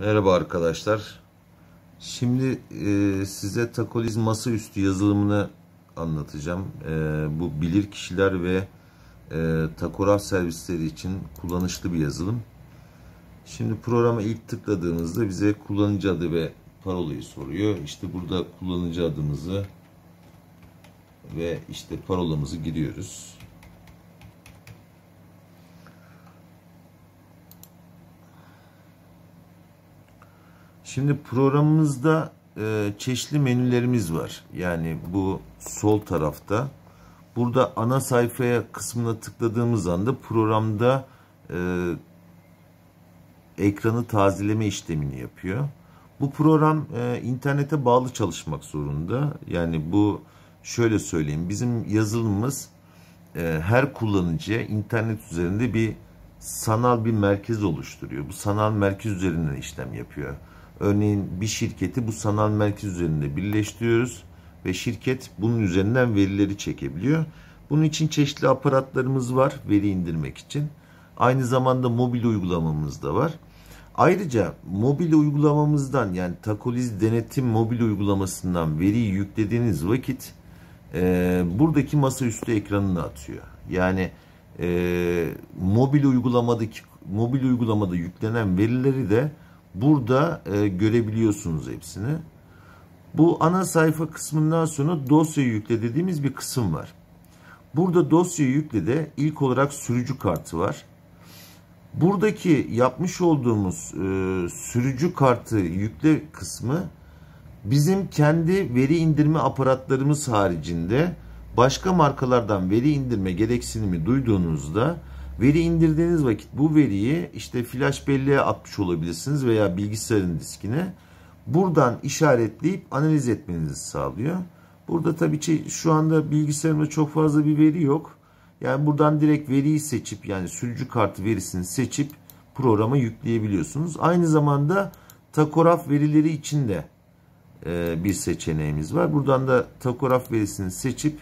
Merhaba arkadaşlar. Şimdi e, size takoliz masaüstü yazılımını anlatacağım. E, bu bilir kişiler ve e, takograf servisleri için kullanışlı bir yazılım. Şimdi programa ilk tıkladığınızda bize kullanıcı adı ve parolayı soruyor. İşte burada kullanıcı adımızı ve işte parolamızı giriyoruz. Şimdi programımızda e, çeşitli menülerimiz var. Yani bu sol tarafta. Burada ana sayfaya kısmına tıkladığımız anda programda e, ekranı tazeleme işlemini yapıyor. Bu program e, internete bağlı çalışmak zorunda. Yani bu şöyle söyleyeyim. Bizim yazılımımız e, her kullanıcıya internet üzerinde bir sanal bir merkez oluşturuyor. Bu sanal merkez üzerinden işlem yapıyor. Örneğin bir şirketi bu sanal merkez üzerinde birleştiriyoruz ve şirket bunun üzerinden verileri çekebiliyor. Bunun için çeşitli aparatlarımız var veri indirmek için. Aynı zamanda mobil uygulamamız da var. Ayrıca mobil uygulamamızdan yani Takoliz denetim mobil uygulamasından veriyi yüklediğiniz vakit e, buradaki masaüstü ekranını atıyor. Yani e, mobil uygulamadaki mobil uygulamada yüklenen verileri de Burada e, görebiliyorsunuz hepsini. Bu ana sayfa kısmından sonra dosya yükle dediğimiz bir kısım var. Burada dosya yükle de ilk olarak sürücü kartı var. Buradaki yapmış olduğumuz e, sürücü kartı yükle kısmı bizim kendi veri indirme aparatlarımız haricinde başka markalardan veri indirme gereksinimi duyduğunuzda Veri indirdiğiniz vakit bu veriyi işte flash belleğe atmış olabilirsiniz veya bilgisayarın diskine. Buradan işaretleyip analiz etmenizi sağlıyor. Burada tabii şu anda bilgisayarımda çok fazla bir veri yok. Yani buradan direkt veriyi seçip yani sürücü kartı verisini seçip programa yükleyebiliyorsunuz. Aynı zamanda takograf verileri için de e, bir seçeneğimiz var. Buradan da takograf verisini seçip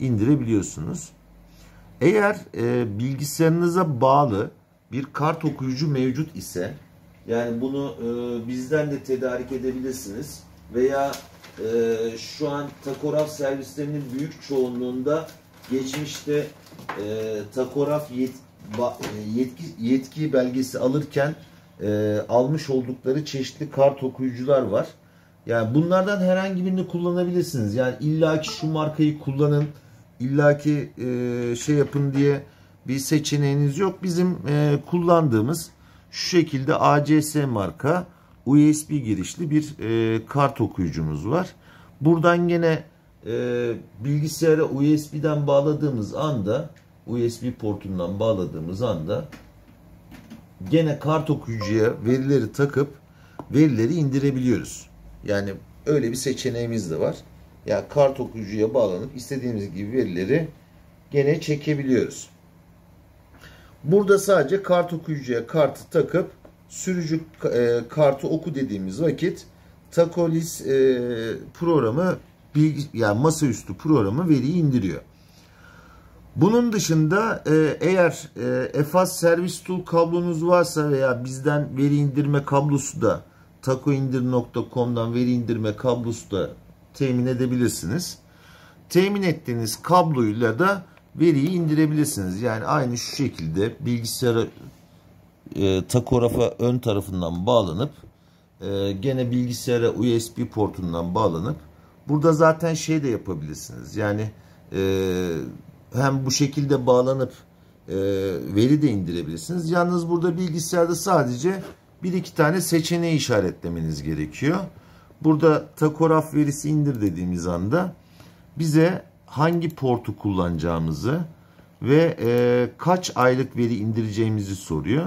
indirebiliyorsunuz. Eğer e, bilgisayarınıza bağlı bir kart okuyucu mevcut ise yani bunu e, bizden de tedarik edebilirsiniz veya e, şu an takograf servislerinin büyük çoğunluğunda geçmişte e, takograf yet, ba, e, yetki, yetki belgesi alırken e, almış oldukları çeşitli kart okuyucular var. Yani bunlardan herhangi birini kullanabilirsiniz. Yani illaki şu markayı kullanın illaki e, şey yapın diye bir seçeneğiniz yok. Bizim e, kullandığımız şu şekilde ACS marka USB girişli bir e, kart okuyucumuz var. Buradan gene e, bilgisayara USB'den bağladığımız anda USB portundan bağladığımız anda gene kart okuyucuya verileri takıp verileri indirebiliyoruz. Yani öyle bir seçeneğimiz de var yani kart okuyucuya bağlanıp istediğimiz gibi verileri gene çekebiliyoruz. Burada sadece kart okuyucuya kartı takıp sürücü e, kartı oku dediğimiz vakit Takolis e, programı bilgi, yani masaüstü programı veriyi indiriyor. Bunun dışında e, eğer EFAS servis tool kablonuz varsa veya bizden veri indirme kablosu da takoindir.com'dan veri indirme kablosu da temin edebilirsiniz. Temin ettiğiniz kabloyla da veriyi indirebilirsiniz. Yani aynı şu şekilde bilgisayara e, takografa ön tarafından bağlanıp e, gene bilgisayara USB portundan bağlanıp burada zaten şey de yapabilirsiniz. Yani e, hem bu şekilde bağlanıp e, veri de indirebilirsiniz. Yalnız burada bilgisayarda sadece bir iki tane seçeneği işaretlemeniz gerekiyor. Burada takograf verisi indir dediğimiz anda bize hangi portu kullanacağımızı ve e, kaç aylık veri indireceğimizi soruyor.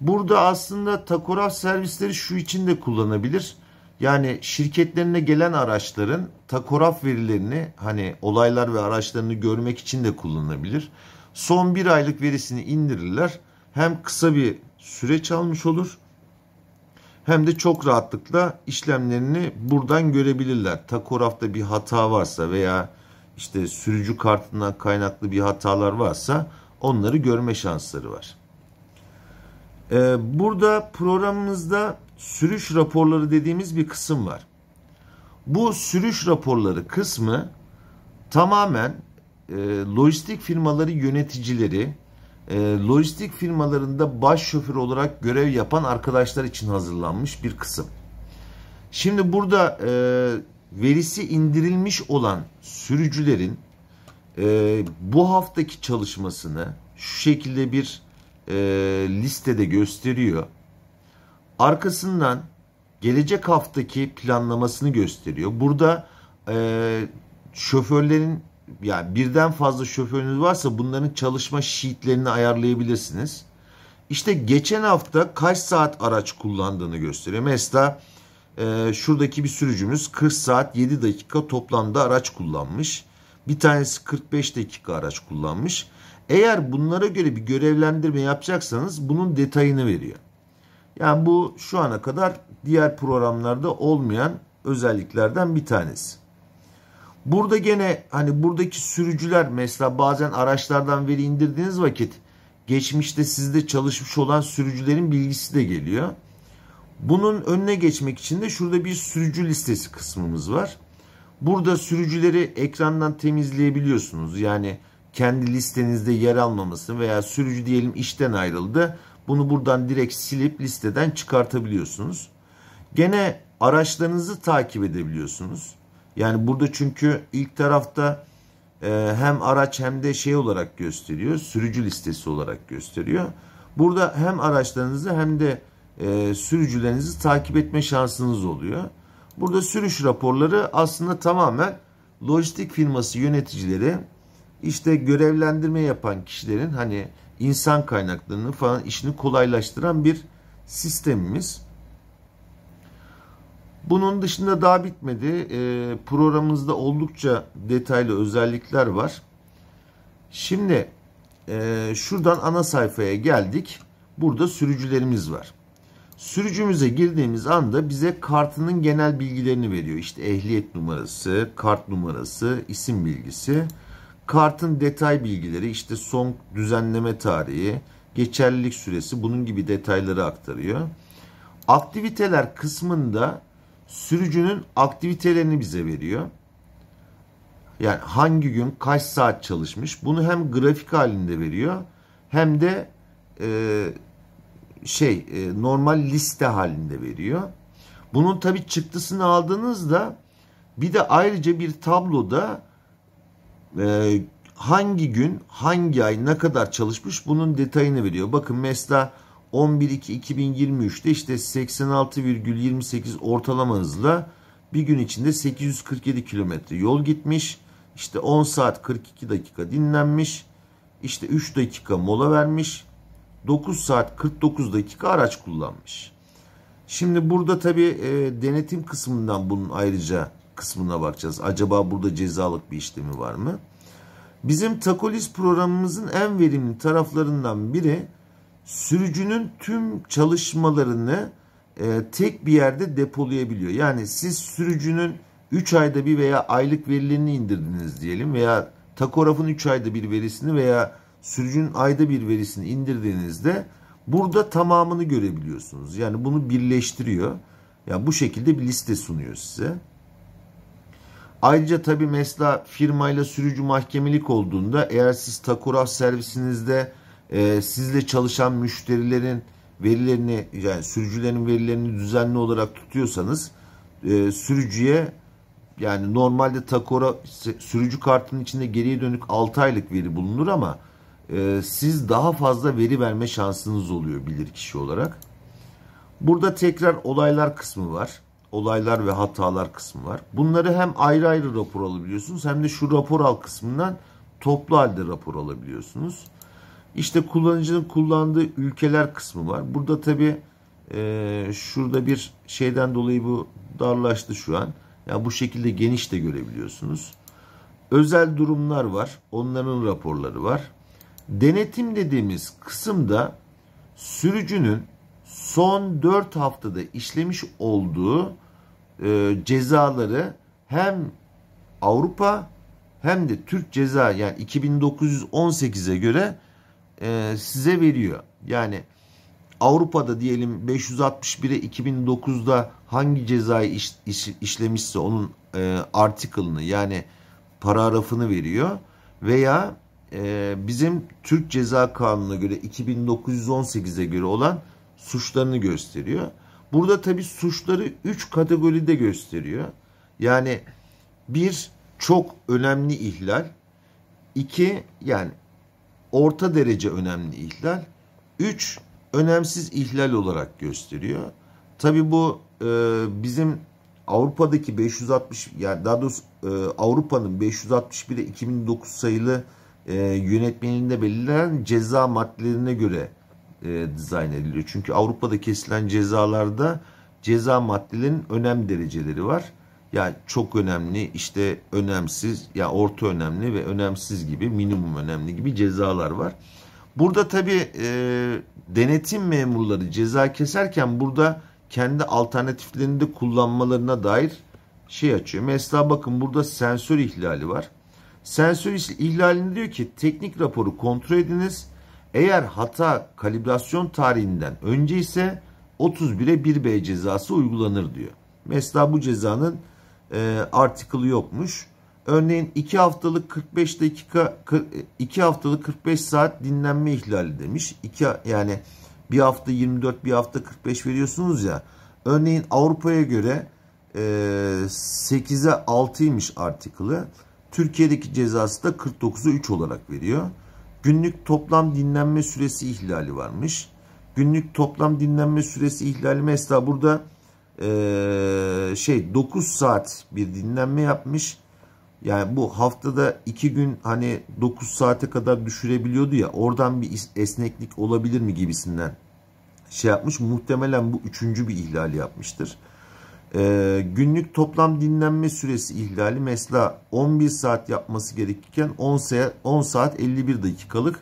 Burada aslında takograf servisleri şu için de kullanabilir. Yani şirketlerine gelen araçların takograf verilerini hani olaylar ve araçlarını görmek için de kullanabilir. Son bir aylık verisini indirirler. Hem kısa bir süreç almış olur hem de çok rahatlıkla işlemlerini buradan görebilirler. Takografta bir hata varsa veya işte sürücü kartından kaynaklı bir hatalar varsa onları görme şansları var. Ee, burada programımızda sürüş raporları dediğimiz bir kısım var. Bu sürüş raporları kısmı tamamen e, lojistik firmaları yöneticileri e, lojistik firmalarında baş şoför olarak görev yapan arkadaşlar için hazırlanmış bir kısım. Şimdi burada e, verisi indirilmiş olan sürücülerin e, bu haftaki çalışmasını şu şekilde bir e, listede gösteriyor. Arkasından gelecek haftaki planlamasını gösteriyor. Burada e, şoförlerin yani birden fazla şoförünüz varsa bunların çalışma sheetlerini ayarlayabilirsiniz. İşte geçen hafta kaç saat araç kullandığını gösteriyor. Mesela e, şuradaki bir sürücümüz 40 saat 7 dakika toplamda araç kullanmış. Bir tanesi 45 dakika araç kullanmış. Eğer bunlara göre bir görevlendirme yapacaksanız bunun detayını veriyor. Yani bu şu ana kadar diğer programlarda olmayan özelliklerden bir tanesi. Burada gene hani buradaki sürücüler mesela bazen araçlardan veri indirdiğiniz vakit geçmişte sizde çalışmış olan sürücülerin bilgisi de geliyor. Bunun önüne geçmek için de şurada bir sürücü listesi kısmımız var. Burada sürücüleri ekrandan temizleyebiliyorsunuz. Yani kendi listenizde yer almaması veya sürücü diyelim işten ayrıldı. Bunu buradan direkt silip listeden çıkartabiliyorsunuz. Gene araçlarınızı takip edebiliyorsunuz. Yani burada çünkü ilk tarafta e, hem araç hem de şey olarak gösteriyor. Sürücü listesi olarak gösteriyor. Burada hem araçlarınızı hem de e, sürücülerinizi takip etme şansınız oluyor. Burada sürüş raporları aslında tamamen lojistik firması yöneticileri işte görevlendirme yapan kişilerin hani insan kaynaklarını falan işini kolaylaştıran bir sistemimiz. Bunun dışında daha bitmedi. E, programımızda oldukça detaylı özellikler var. Şimdi e, şuradan ana sayfaya geldik. Burada sürücülerimiz var. Sürücümüze girdiğimiz anda bize kartının genel bilgilerini veriyor. İşte ehliyet numarası, kart numarası, isim bilgisi. Kartın detay bilgileri işte son düzenleme tarihi, geçerlilik süresi bunun gibi detayları aktarıyor. Aktiviteler kısmında sürücünün aktivitelerini bize veriyor. Yani hangi gün kaç saat çalışmış bunu hem grafik halinde veriyor hem de e, şey e, normal liste halinde veriyor. Bunun tabi çıktısını aldığınızda bir de ayrıca bir tabloda e, hangi gün hangi ay ne kadar çalışmış bunun detayını veriyor. Bakın mesela 11.2.2023'te işte 86,28 ortalama hızla bir gün içinde 847 kilometre yol gitmiş. İşte 10 saat 42 dakika dinlenmiş. İşte 3 dakika mola vermiş. 9 saat 49 dakika araç kullanmış. Şimdi burada tabi e, denetim kısmından bunun ayrıca kısmına bakacağız. Acaba burada cezalık bir işlemi var mı? Bizim Takolis programımızın en verimli taraflarından biri sürücünün tüm çalışmalarını e, tek bir yerde depolayabiliyor. Yani siz sürücünün 3 ayda bir veya aylık verilerini indirdiniz diyelim veya takografın 3 ayda bir verisini veya sürücünün ayda bir verisini indirdiğinizde burada tamamını görebiliyorsunuz. Yani bunu birleştiriyor. Ya yani bu şekilde bir liste sunuyor size. Ayrıca tabii mesela firmayla sürücü mahkemelik olduğunda eğer siz takograf servisinizde e, sizle çalışan müşterilerin verilerini yani sürücülerin verilerini düzenli olarak tutuyorsanız e, sürücüye yani normalde takora sürücü kartının içinde geriye dönük 6 aylık veri bulunur ama e, siz daha fazla veri verme şansınız oluyor bilirkişi olarak. Burada tekrar olaylar kısmı var. Olaylar ve hatalar kısmı var. Bunları hem ayrı ayrı rapor alabiliyorsunuz hem de şu rapor al kısmından toplu halde rapor alabiliyorsunuz. İşte kullanıcının kullandığı ülkeler kısmı var. Burada tabi e, şurada bir şeyden dolayı bu darlaştı şu an. Yani bu şekilde geniş de görebiliyorsunuz. Özel durumlar var. Onların raporları var. Denetim dediğimiz kısımda sürücünün son 4 haftada işlemiş olduğu e, cezaları hem Avrupa hem de Türk ceza yani 2918'e göre e, size veriyor. Yani Avrupa'da diyelim 561'e 2009'da hangi cezayı iş, iş, işlemişse onun e, article'ını yani paragrafını veriyor veya e, bizim Türk Ceza Kanunu'na göre 2918'e göre olan suçlarını gösteriyor. Burada tabi suçları 3 kategoride gösteriyor. Yani bir çok önemli ihlal, iki yani orta derece önemli ihlal, 3 önemsiz ihlal olarak gösteriyor. Tabi bu e, bizim Avrupa'daki 560 yani daha doğrusu e, Avrupa'nın 561'e 2009 sayılı e, yönetmeninde belirlenen ceza maddelerine göre e, dizayn ediliyor. Çünkü Avrupa'da kesilen cezalarda ceza maddelerinin önem dereceleri var ya çok önemli, işte önemsiz, ya orta önemli ve önemsiz gibi, minimum önemli gibi cezalar var. Burada tabi e, denetim memurları ceza keserken burada kendi alternatiflerini de kullanmalarına dair şey açıyor. Mesela bakın burada sensör ihlali var. Sensör ihlalini diyor ki teknik raporu kontrol ediniz. Eğer hata kalibrasyon tarihinden önce ise 31'e 1B cezası uygulanır diyor. Mesela bu cezanın e, artikılı yokmuş. Örneğin 2 haftalık 45 dakika 2 haftalık 45 saat dinlenme ihlali demiş. 2 yani bir hafta 24 bir hafta 45 veriyorsunuz ya. Örneğin Avrupa'ya göre e, 8'e 6'ymış artikılı. Türkiye'deki cezası da 49'u 3 olarak veriyor. Günlük toplam dinlenme süresi ihlali varmış. Günlük toplam dinlenme süresi ihlali mesela burada ee, şey 9 saat bir dinlenme yapmış. Yani bu haftada 2 gün hani 9 saate kadar düşürebiliyordu ya oradan bir esneklik olabilir mi gibisinden şey yapmış. Muhtemelen bu üçüncü bir ihlal yapmıştır. Ee, günlük toplam dinlenme süresi ihlali mesela 11 saat yapması gerekirken 10 saat, 10 saat 51 dakikalık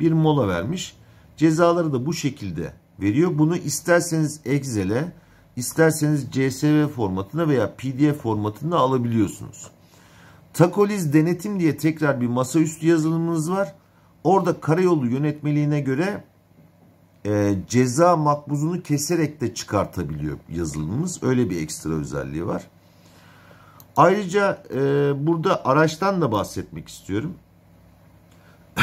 bir mola vermiş. Cezaları da bu şekilde veriyor. Bunu isterseniz Excel'e isterseniz CSV formatında veya PDF formatında alabiliyorsunuz. Takoliz denetim diye tekrar bir masaüstü yazılımınız var. Orada karayolu yönetmeliğine göre e, ceza makbuzunu keserek de çıkartabiliyor yazılımımız. Öyle bir ekstra özelliği var. Ayrıca e, burada araçtan da bahsetmek istiyorum.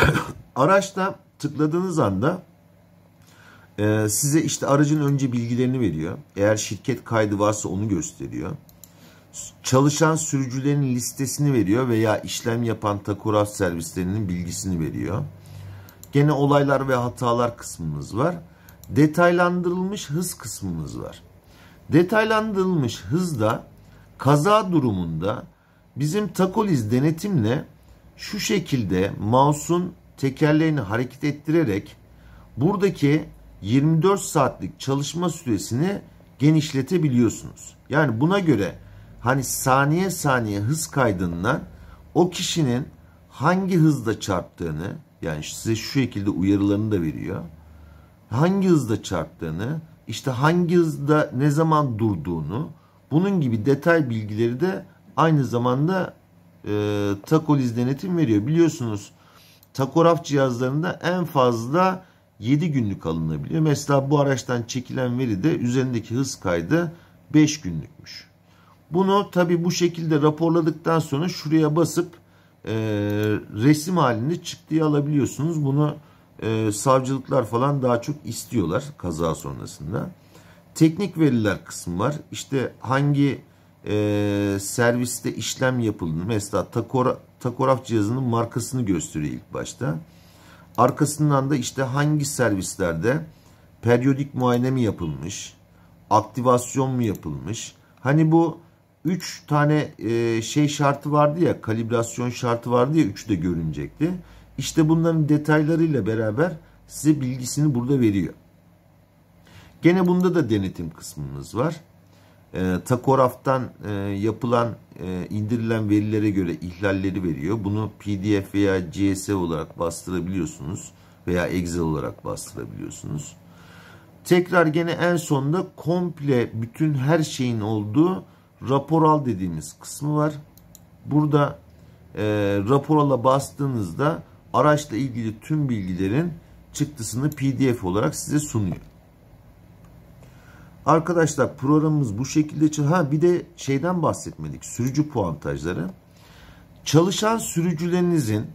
Araçta tıkladığınız anda ee, size işte aracın önce bilgilerini veriyor. Eğer şirket kaydı varsa onu gösteriyor. Çalışan sürücülerin listesini veriyor veya işlem yapan takograf servislerinin bilgisini veriyor. Gene olaylar ve hatalar kısmımız var. Detaylandırılmış hız kısmımız var. Detaylandırılmış hızda kaza durumunda bizim takoliz denetimle şu şekilde mouse'un tekerleğini hareket ettirerek buradaki 24 saatlik çalışma süresini genişletebiliyorsunuz. Yani buna göre hani saniye saniye hız kaydından o kişinin hangi hızda çarptığını yani size şu şekilde uyarılarını da veriyor. Hangi hızda çarptığını, işte hangi hızda ne zaman durduğunu, bunun gibi detay bilgileri de aynı zamanda e, takoliz denetim veriyor. Biliyorsunuz takograf cihazlarında en fazla 7 günlük alınabiliyor. Mesela bu araçtan çekilen veri de üzerindeki hız kaydı 5 günlükmüş. Bunu tabi bu şekilde raporladıktan sonra şuraya basıp e, resim halinde çıktıyı alabiliyorsunuz. Bunu e, savcılıklar falan daha çok istiyorlar kaza sonrasında. Teknik veriler kısmı var. İşte hangi e, serviste işlem yapıldığını mesela takora, takograf cihazının markasını gösteriyor ilk başta. Arkasından da işte hangi servislerde periyodik muayene mi yapılmış, aktivasyon mu yapılmış. Hani bu 3 tane e, şey şartı vardı ya, kalibrasyon şartı vardı ya 3 de görünecekti. İşte bunların detaylarıyla beraber size bilgisini burada veriyor. Gene bunda da denetim kısmımız var. E, ee, takograftan e, yapılan e, indirilen verilere göre ihlalleri veriyor. Bunu PDF veya CSV olarak bastırabiliyorsunuz veya Excel olarak bastırabiliyorsunuz. Tekrar gene en sonda komple bütün her şeyin olduğu rapor al dediğimiz kısmı var. Burada e, raporala bastığınızda araçla ilgili tüm bilgilerin çıktısını PDF olarak size sunuyor. Arkadaşlar programımız bu şekilde. Ha bir de şeyden bahsetmedik. Sürücü puantajları. Çalışan sürücülerinizin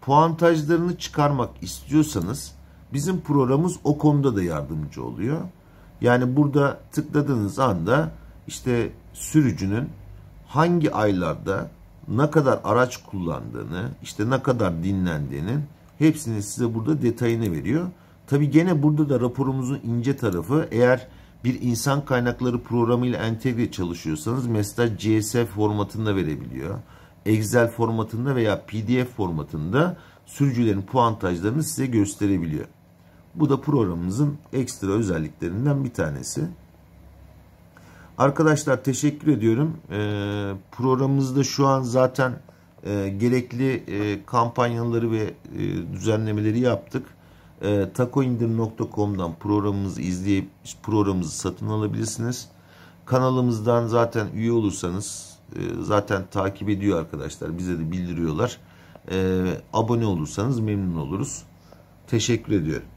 puantajlarını çıkarmak istiyorsanız bizim programımız o konuda da yardımcı oluyor. Yani burada tıkladığınız anda işte sürücünün hangi aylarda ne kadar araç kullandığını, işte ne kadar dinlendiğinin hepsini size burada detayını veriyor. Tabi gene burada da raporumuzun ince tarafı eğer bir insan kaynakları programıyla entegre çalışıyorsanız mesela CSV formatında verebiliyor. Excel formatında veya PDF formatında sürücülerin puantajlarını size gösterebiliyor. Bu da programımızın ekstra özelliklerinden bir tanesi. Arkadaşlar teşekkür ediyorum. E, programımızda şu an zaten e, gerekli e, kampanyaları ve e, düzenlemeleri yaptık. E, ee, takoindim.com'dan programımızı izleyip programımızı satın alabilirsiniz. Kanalımızdan zaten üye olursanız e, zaten takip ediyor arkadaşlar. Bize de bildiriyorlar. E, abone olursanız memnun oluruz. Teşekkür ediyorum.